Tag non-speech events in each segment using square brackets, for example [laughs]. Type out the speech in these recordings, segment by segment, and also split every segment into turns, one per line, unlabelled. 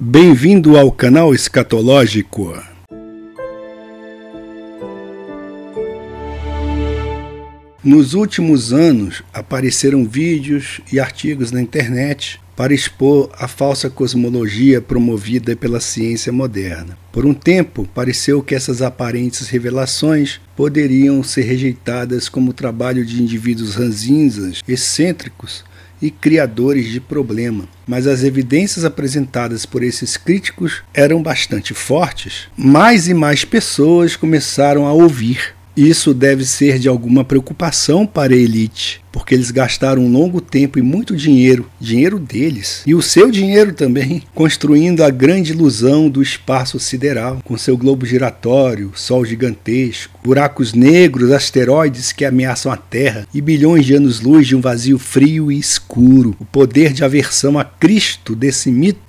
Bem-vindo ao canal Escatológico. Nos últimos anos apareceram vídeos e artigos na internet para expor a falsa cosmologia promovida pela ciência moderna. Por um tempo, pareceu que essas aparentes revelações poderiam ser rejeitadas como trabalho de indivíduos ranzinzas, excêntricos e criadores de problema. Mas as evidências apresentadas por esses críticos eram bastante fortes. Mais e mais pessoas começaram a ouvir isso deve ser de alguma preocupação para a elite, porque eles gastaram um longo tempo e muito dinheiro, dinheiro deles e o seu dinheiro também, [laughs] construindo a grande ilusão do espaço sideral, com seu globo giratório, sol gigantesco, buracos negros, asteroides que ameaçam a Terra e bilhões de anos-luz de um vazio frio e escuro. O poder de aversão a Cristo desse mito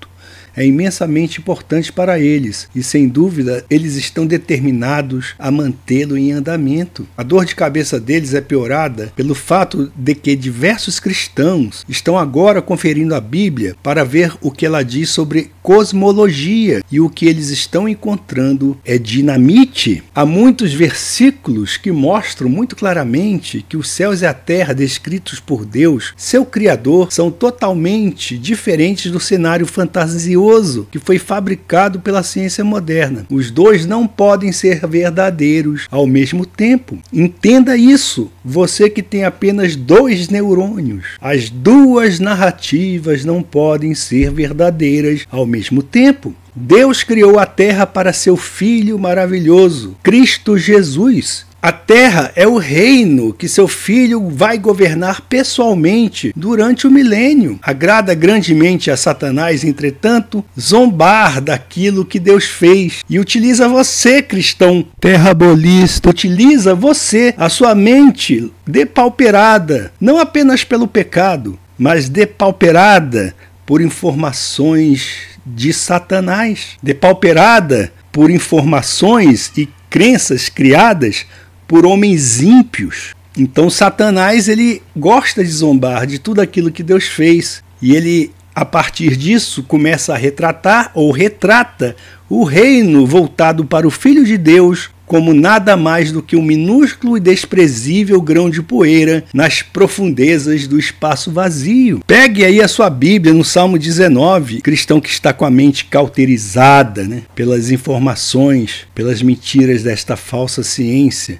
é imensamente importante para eles e, sem dúvida, eles estão determinados a mantê-lo em andamento. A dor de cabeça deles é piorada pelo fato de que diversos cristãos estão agora conferindo a Bíblia para ver o que ela diz sobre cosmologia e o que eles estão encontrando é dinamite. Há muitos versículos que mostram muito claramente que os céus e a terra descritos por Deus, seu Criador, são totalmente diferentes do cenário fantasioso misterioso que foi fabricado pela ciência moderna. Os dois não podem ser verdadeiros ao mesmo tempo. Entenda isso, você que tem apenas dois neurônios. As duas narrativas não podem ser verdadeiras ao mesmo tempo. Deus criou a terra para seu filho maravilhoso, Cristo Jesus, a terra é o reino que seu filho vai governar pessoalmente durante o milênio. Agrada grandemente a Satanás, entretanto, zombar daquilo que Deus fez e utiliza você, cristão terrabolista, utiliza você, a sua mente depauperada, não apenas pelo pecado, mas depauperada por informações de Satanás, depauperada por informações e crenças criadas por homens ímpios. Então Satanás ele gosta de zombar de tudo aquilo que Deus fez e ele a partir disso começa a retratar ou retrata o reino voltado para o filho de Deus como nada mais do que um minúsculo e desprezível grão de poeira nas profundezas do espaço vazio. Pegue aí a sua Bíblia no Salmo 19, cristão que está com a mente cauterizada né, pelas informações, pelas mentiras desta falsa ciência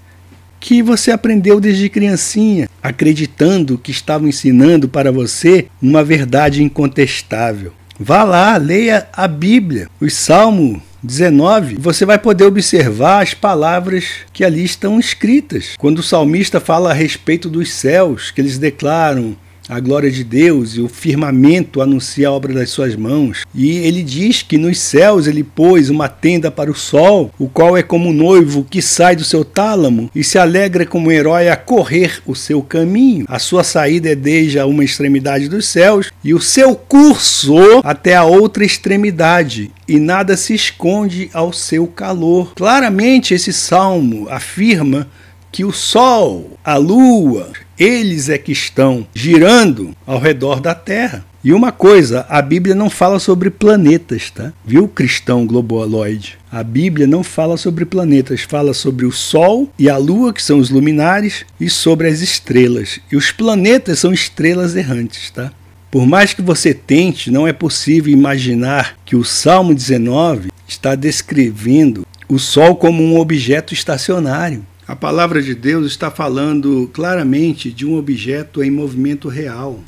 que você aprendeu desde criancinha, acreditando que estavam ensinando para você uma verdade incontestável. Vá lá, leia a Bíblia, o Salmo 19, você vai poder observar as palavras que ali estão escritas. Quando o salmista fala a respeito dos céus, que eles declaram a glória de Deus e o firmamento anuncia a obra das suas mãos. E ele diz que nos céus ele pôs uma tenda para o sol, o qual é como um noivo que sai do seu tálamo e se alegra como um herói a correr o seu caminho. A sua saída é desde a uma extremidade dos céus e o seu curso até a outra extremidade, e nada se esconde ao seu calor. Claramente esse salmo afirma que o sol, a lua eles é que estão girando ao redor da Terra. E uma coisa, a Bíblia não fala sobre planetas, tá? Viu, cristão globaloide? A Bíblia não fala sobre planetas, fala sobre o Sol e a Lua, que são os luminares, e sobre as estrelas. E os planetas são estrelas errantes, tá? Por mais que você tente, não é possível imaginar que o Salmo 19 está descrevendo o Sol como um objeto estacionário. A palavra de Deus está falando claramente de um objeto em movimento real.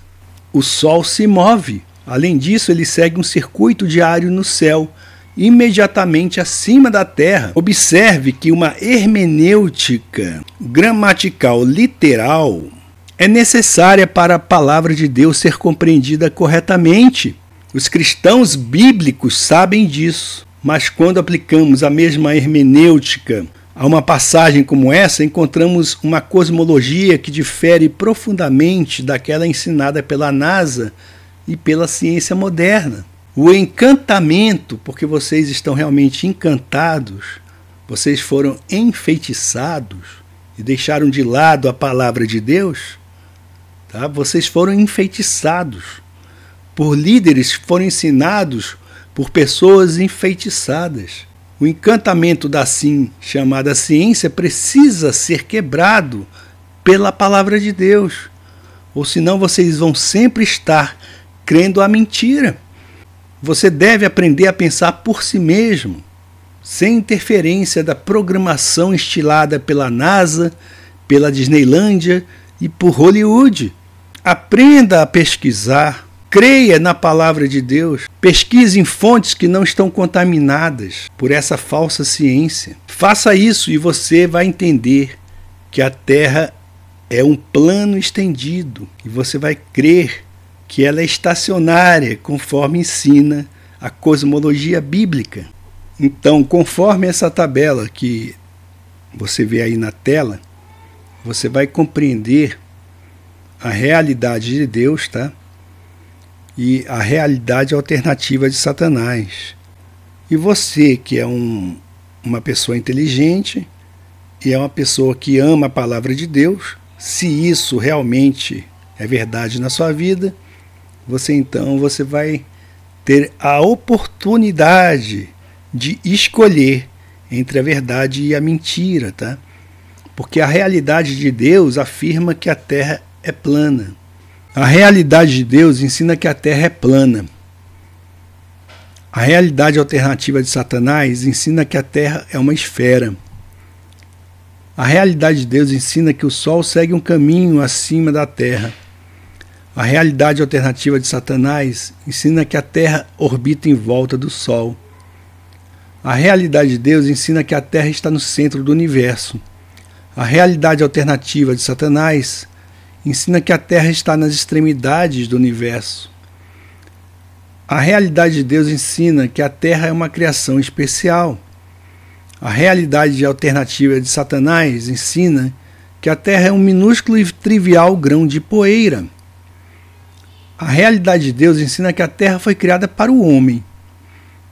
O Sol se move. Além disso, ele segue um circuito diário no céu, imediatamente acima da Terra. Observe que uma hermenêutica gramatical literal é necessária para a palavra de Deus ser compreendida corretamente. Os cristãos bíblicos sabem disso, mas quando aplicamos a mesma hermenêutica a uma passagem como essa, encontramos uma cosmologia que difere profundamente daquela ensinada pela NASA e pela ciência moderna. O encantamento, porque vocês estão realmente encantados, vocês foram enfeitiçados e deixaram de lado a palavra de Deus, tá? vocês foram enfeitiçados por líderes, foram ensinados por pessoas enfeitiçadas. O encantamento da sim chamada ciência precisa ser quebrado pela palavra de Deus, ou senão vocês vão sempre estar crendo a mentira. Você deve aprender a pensar por si mesmo, sem interferência da programação instilada pela NASA, pela Disneylândia e por Hollywood. Aprenda a pesquisar, Creia na palavra de Deus. Pesquise em fontes que não estão contaminadas por essa falsa ciência. Faça isso e você vai entender que a Terra é um plano estendido e você vai crer que ela é estacionária, conforme ensina a cosmologia bíblica. Então, conforme essa tabela que você vê aí na tela, você vai compreender a realidade de Deus, tá? e a realidade alternativa de Satanás. E você, que é um, uma pessoa inteligente e é uma pessoa que ama a palavra de Deus, se isso realmente é verdade na sua vida, você então você vai ter a oportunidade de escolher entre a verdade e a mentira, tá? Porque a realidade de Deus afirma que a Terra é plana. A realidade de Deus ensina que a Terra é plana. A realidade alternativa de Satanás ensina que a Terra é uma esfera. A realidade de Deus ensina que o Sol segue um caminho acima da Terra. A realidade alternativa de Satanás ensina que a Terra orbita em volta do Sol. A realidade de Deus ensina que a Terra está no centro do universo. A realidade alternativa de Satanás ensina que a Terra está nas extremidades do universo. A realidade de Deus ensina que a Terra é uma criação especial. A realidade alternativa de Satanás ensina que a Terra é um minúsculo e trivial grão de poeira. A realidade de Deus ensina que a Terra foi criada para o homem.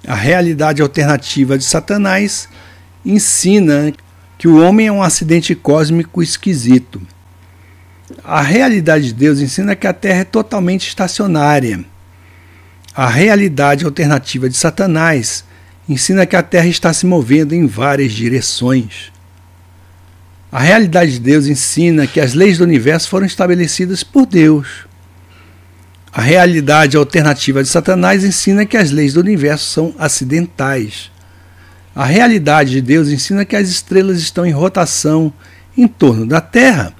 A realidade alternativa de Satanás ensina que o homem é um acidente cósmico esquisito. A realidade de Deus ensina que a Terra é totalmente estacionária. A realidade alternativa de Satanás ensina que a Terra está se movendo em várias direções. A realidade de Deus ensina que as leis do universo foram estabelecidas por Deus. A realidade alternativa de Satanás ensina que as leis do universo são acidentais. A realidade de Deus ensina que as estrelas estão em rotação em torno da Terra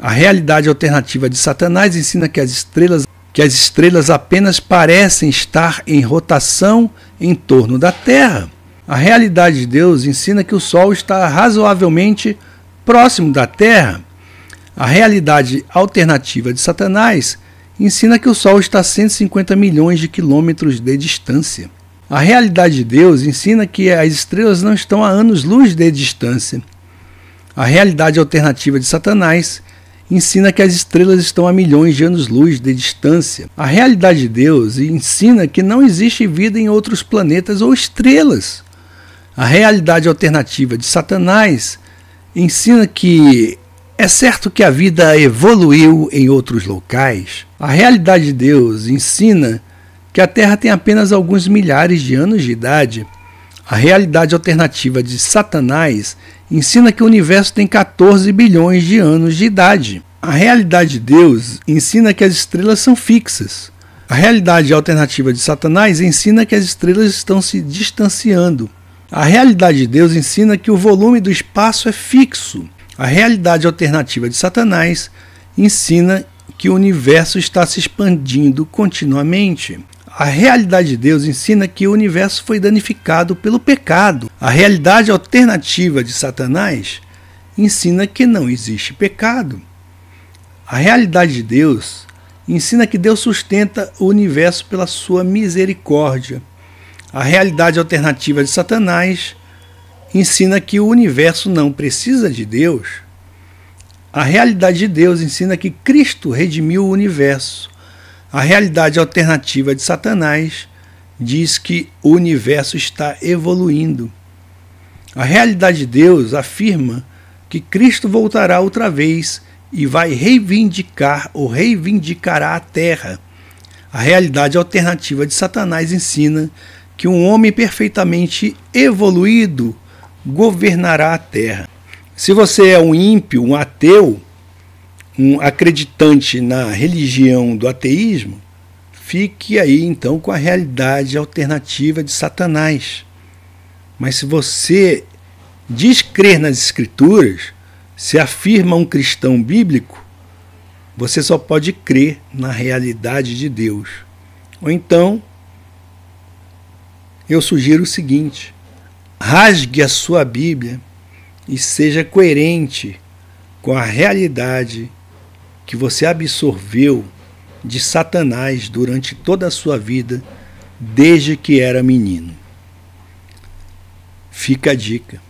a realidade alternativa de Satanás ensina que as estrelas que as estrelas apenas parecem estar em rotação em torno da Terra. A realidade de Deus ensina que o Sol está razoavelmente próximo da Terra. A realidade alternativa de Satanás ensina que o Sol está a 150 milhões de quilômetros de distância. A realidade de Deus ensina que as estrelas não estão a anos-luz de distância. A realidade alternativa de Satanás ensina que as estrelas estão a milhões de anos-luz de distância. A realidade de Deus ensina que não existe vida em outros planetas ou estrelas. A realidade alternativa de Satanás ensina que é certo que a vida evoluiu em outros locais. A realidade de Deus ensina que a Terra tem apenas alguns milhares de anos de idade. A realidade alternativa de Satanás ensina que o universo tem 14 bilhões de anos de idade. A realidade de Deus ensina que as estrelas são fixas. A realidade alternativa de Satanás ensina que as estrelas estão se distanciando. A realidade de Deus ensina que o volume do espaço é fixo. A realidade alternativa de Satanás ensina que o universo está se expandindo continuamente. A realidade de Deus ensina que o universo foi danificado pelo pecado. A realidade alternativa de Satanás ensina que não existe pecado. A realidade de Deus ensina que Deus sustenta o universo pela sua misericórdia. A realidade alternativa de Satanás ensina que o universo não precisa de Deus. A realidade de Deus ensina que Cristo redimiu o universo. A realidade alternativa de Satanás diz que o universo está evoluindo. A realidade de Deus afirma que Cristo voltará outra vez e vai reivindicar ou reivindicará a terra. A realidade alternativa de Satanás ensina que um homem perfeitamente evoluído governará a terra. Se você é um ímpio, um ateu, um acreditante na religião do ateísmo, fique aí então com a realidade alternativa de Satanás. Mas se você descrer nas Escrituras, se afirma um cristão bíblico, você só pode crer na realidade de Deus. Ou então, eu sugiro o seguinte: rasgue a sua Bíblia e seja coerente com a realidade que você absorveu de Satanás durante toda a sua vida, desde que era menino. Fica a dica.